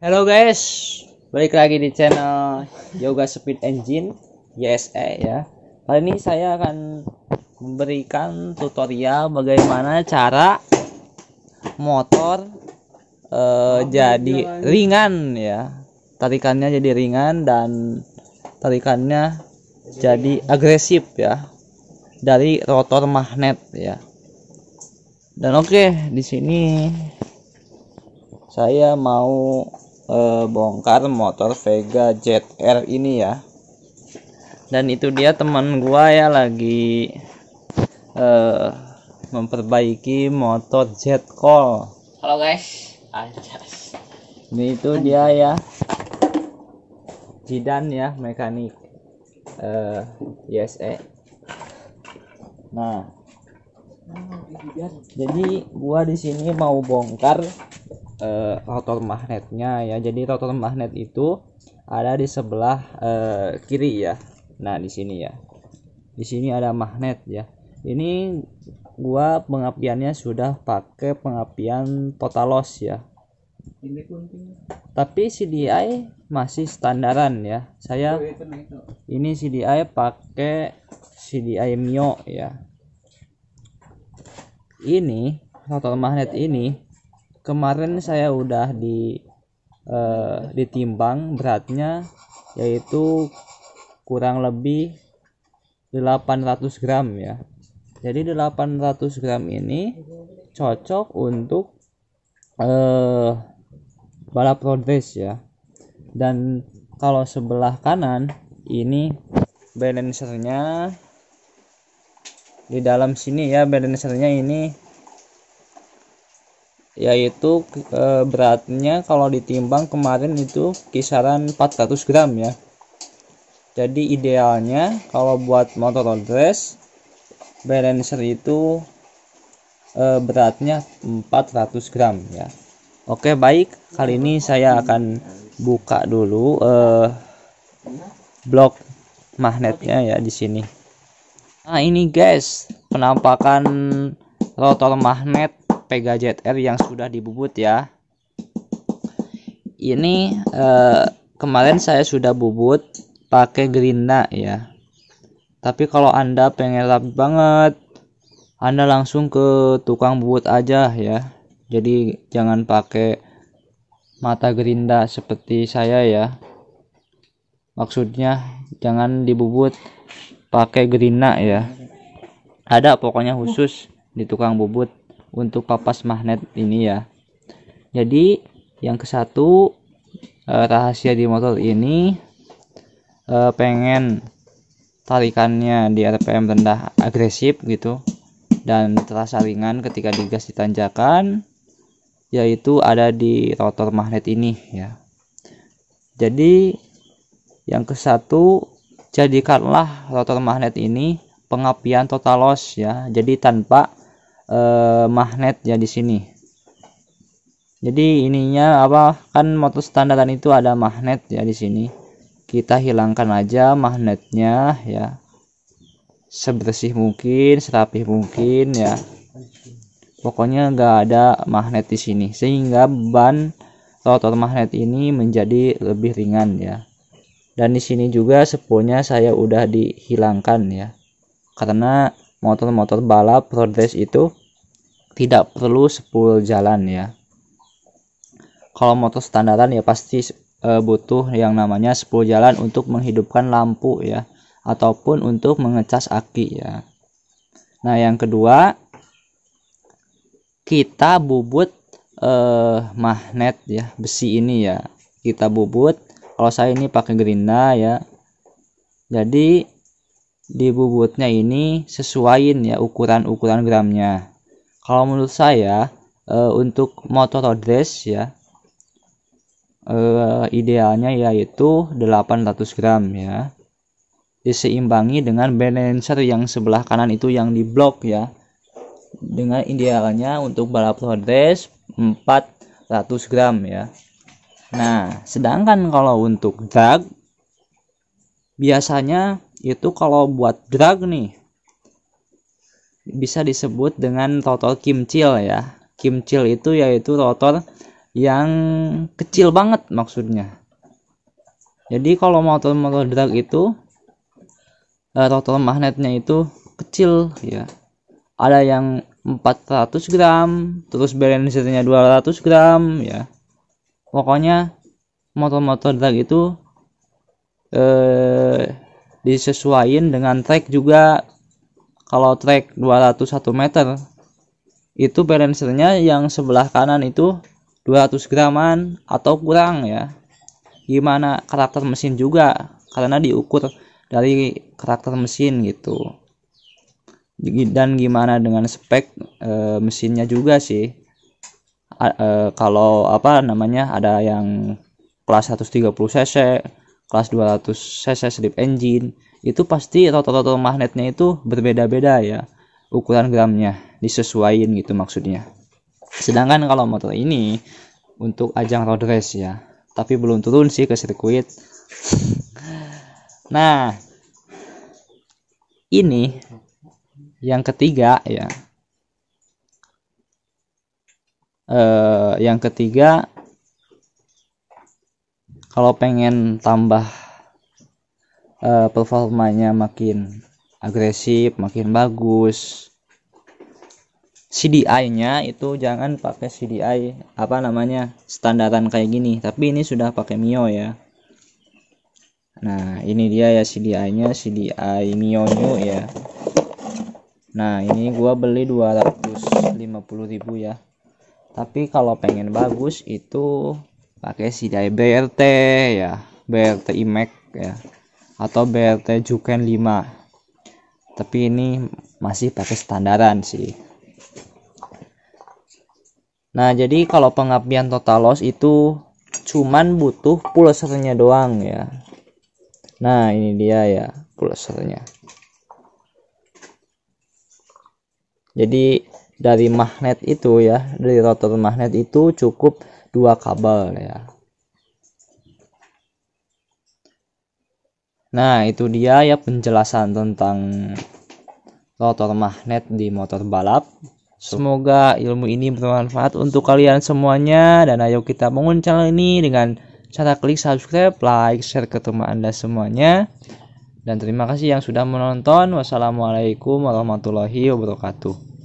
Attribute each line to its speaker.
Speaker 1: Halo guys, balik lagi di channel Yoga Speed Engine YSE ya. Kali ini saya akan memberikan tutorial bagaimana cara motor uh, jadi ringan ya. Tarikannya jadi ringan dan tarikannya jadi agresif ya dari rotor magnet ya. Dan oke, okay, di sini saya mau e, bongkar motor Vega ZR ini ya dan itu dia teman gua ya lagi e, memperbaiki motor call halo guys ini itu dia ya Jidan ya mekanik e, eh, YSE nah jadi gua di sini mau bongkar uh, rotor magnetnya ya jadi rotor magnet itu ada di sebelah uh, kiri ya nah di sini ya di sini ada magnet ya ini gua pengapiannya sudah pakai pengapian total loss ya ini tapi CDI masih standaran ya saya oh, nah, ini CDI pakai CDI Mio ya ini rotor magnet ini kemarin saya udah di uh, ditimbang beratnya yaitu kurang lebih 800 gram ya jadi 800 gram ini cocok untuk uh, balap road race ya dan kalau sebelah kanan ini balancernya di dalam sini ya balancernya ini yaitu e, beratnya kalau ditimbang kemarin itu kisaran 400 gram ya jadi idealnya kalau buat motor road race balancer itu e, beratnya 400 gram ya oke baik kali ini saya akan buka dulu e, blok magnetnya ya di sini nah ini guys penampakan rotor magnet Vega ZR yang sudah dibubut ya ini eh, kemarin saya sudah bubut pakai gerinda ya tapi kalau anda pengen rapi banget anda langsung ke tukang bubut aja ya jadi jangan pakai mata gerinda seperti saya ya maksudnya jangan dibubut pakai gerinda ya ada pokoknya khusus di tukang bubut untuk papas magnet ini ya jadi yang ke satu eh, rahasia di motor ini eh, pengen tarikannya di RPM rendah agresif gitu dan terasa ringan ketika digas di tanjakan yaitu ada di rotor magnet ini ya jadi yang ke satu jadikanlah rotor magnet ini pengapian total loss ya jadi tanpa eh, magnet ya di sini jadi ininya apa kan motor standaran itu ada magnet ya di sini kita hilangkan aja magnetnya ya sebersih mungkin serapih mungkin ya pokoknya nggak ada magnet di sini sehingga ban rotor magnet ini menjadi lebih ringan ya dan di sini juga sepunya saya udah dihilangkan ya karena motor-motor balap road itu tidak perlu 10 jalan ya kalau motor standaran ya pasti e, butuh yang namanya 10 jalan untuk menghidupkan lampu ya ataupun untuk mengecas aki ya nah yang kedua kita bubut eh, magnet ya besi ini ya kita bubut kalau saya ini pakai gerinda ya jadi di bubutnya ini sesuaiin ya ukuran-ukuran gramnya kalau menurut saya uh, untuk motor road race ya uh, idealnya yaitu 800 gram ya diseimbangi dengan balancer yang sebelah kanan itu yang di blok ya dengan idealnya untuk balap road race 400 gram ya nah sedangkan kalau untuk drag biasanya itu kalau buat drag nih bisa disebut dengan rotor kimcil ya. Kimcil itu yaitu rotor yang kecil banget maksudnya. Jadi kalau motor-motor drag itu eh, rotor magnetnya itu kecil ya. Ada yang 400 gram, terus balancernya 200 gram ya. Pokoknya motor-motor drag itu eh disesuaikan dengan track juga kalau track 201 meter itu balancernya yang sebelah kanan itu 200 graman atau kurang ya gimana karakter mesin juga karena diukur dari karakter mesin gitu dan gimana dengan spek e, mesinnya juga sih A, e, kalau apa namanya ada yang kelas 130 cc kelas 200 cc slip engine itu pasti rotor-rotor magnetnya itu berbeda-beda ya ukuran gramnya disesuaikan gitu maksudnya sedangkan kalau motor ini untuk ajang road race ya tapi belum turun sih ke sirkuit nah ini yang ketiga ya eh, yang ketiga kalau pengen tambah uh, performanya makin agresif makin bagus CDI-nya itu jangan pakai CDI apa namanya standaran kayak gini tapi ini sudah pakai Mio ya nah ini dia ya CDI-nya CDI Mio New ya nah ini gua beli 250.000 ya tapi kalau pengen bagus itu pakai CDI BRT ya BRT IMAX e ya atau BRT Juken 5 tapi ini masih pakai standaran sih nah jadi kalau pengapian total loss itu cuman butuh pulsernya doang ya nah ini dia ya pulsernya jadi dari magnet itu ya dari rotor magnet itu cukup dua kabel ya Nah, itu dia ya penjelasan tentang rotor magnet di motor balap. Semoga ilmu ini bermanfaat untuk kalian semuanya dan ayo kita bangun channel ini dengan cara klik subscribe, like, share ke teman Anda semuanya. Dan terima kasih yang sudah menonton. Wassalamualaikum warahmatullahi wabarakatuh.